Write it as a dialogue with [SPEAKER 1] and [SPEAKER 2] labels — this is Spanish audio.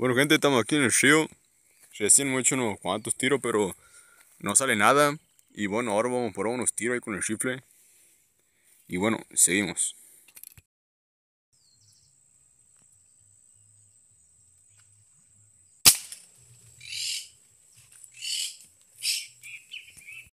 [SPEAKER 1] Bueno gente, estamos aquí en el río. Recién hemos hecho unos cuantos tiros, pero no sale nada. Y bueno, ahora vamos por unos tiros ahí con el chifle Y bueno, seguimos.